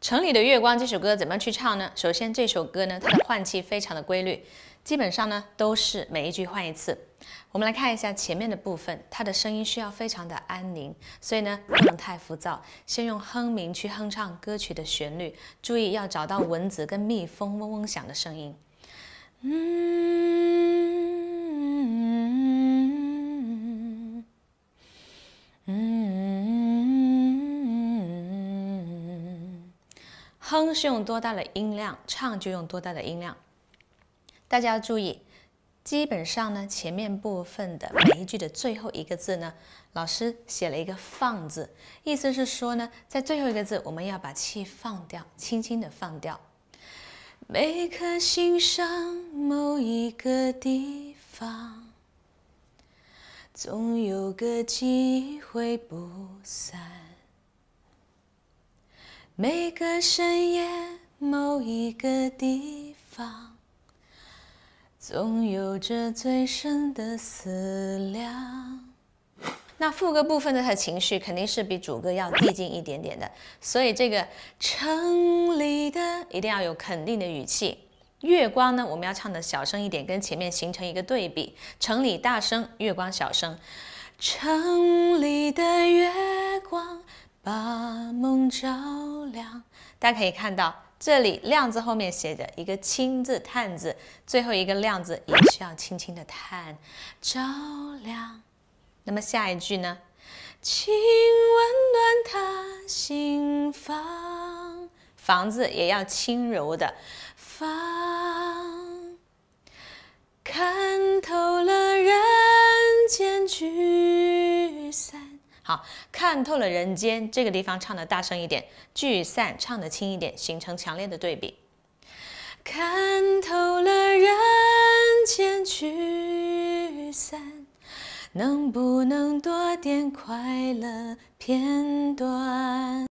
城里的月光这首歌怎么去唱呢？首先，这首歌呢，它的换气非常的规律，基本上呢都是每一句换一次。我们来看一下前面的部分，它的声音需要非常的安宁，所以呢不能太浮躁。先用哼鸣去哼唱歌曲的旋律，注意要找到蚊子跟蜜蜂嗡嗡响的声音。嗯。哼是用多大的音量，唱就用多大的音量。大家要注意，基本上呢，前面部分的每一句的最后一个字呢，老师写了一个“放”字，意思是说呢，在最后一个字我们要把气放掉，轻轻的放掉。每颗心上某一个地方，总有个记忆挥不散。每个深夜，某一个地方，总有着最深的思量。那副歌部分的情绪肯定是比主歌要递进一点点的，所以这个城里的一定要有肯定的语气。月光呢，我们要唱的小声一点，跟前面形成一个对比：城里大声，月光小声。城里的月光把梦照。亮，大家可以看到，这里“亮”字后面写着一个“轻”字、“探字，最后一个“亮”字也需要轻轻的探，照亮。那么下一句呢？请温暖他心房。房子也要轻柔的放。看透了人间局。好看透了人间，这个地方唱的大声一点；聚散唱的轻一点，形成强烈的对比。看透了人间聚散，能不能多点快乐片段？